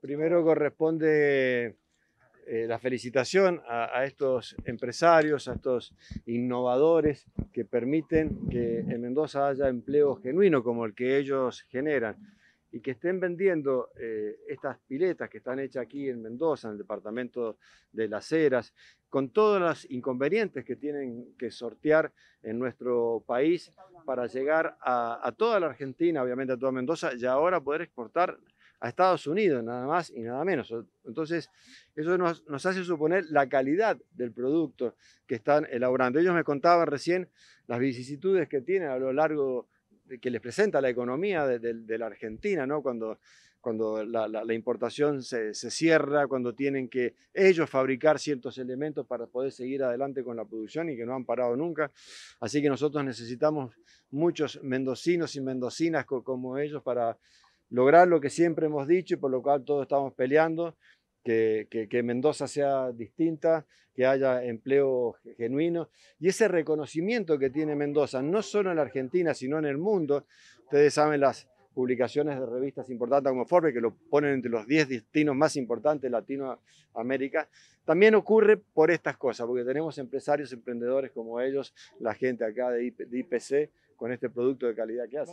Primero, corresponde eh, la felicitación a, estos empresarios, a estos innovadores que permiten que en Mendoza haya empleo genuino como el que ellos generan y que estén vendiendo eh, estas piletas que están hechas aquí en Mendoza, en el departamento de Las Heras, con todos los inconvenientes que tienen que sortear en nuestro país para llegar a, a toda la Argentina, obviamente a toda Mendoza, y ahora poder exportar a Estados Unidos, nada más y nada menos. Entonces, eso nos, hace suponer la calidad del producto que están elaborando. Ellos me contaban recién las vicisitudes que tienen a lo largo de, que les presenta la economía de, la Argentina, ¿no? Cuando, cuando la, importación se, cierra, cuando tienen que ellos fabricar ciertos elementos para poder seguir adelante con la producción y que no han parado nunca. Así que nosotros necesitamos muchos mendocinos y mendocinas como ellos para lograr lo que siempre hemos dicho y por lo cual todos estamos peleando, que, Mendoza sea distinta, que haya empleo genuino. Y ese reconocimiento que tiene Mendoza, no solo en la Argentina, sino en el mundo, ustedes saben las, publicaciones de revistas importantes como Forbes, que lo ponen entre los 10 destinos más importantes de Latinoamérica, también ocurre por estas cosas, porque tenemos empresarios, emprendedores como ellos, la gente acá de IPC, con este producto de calidad que hace.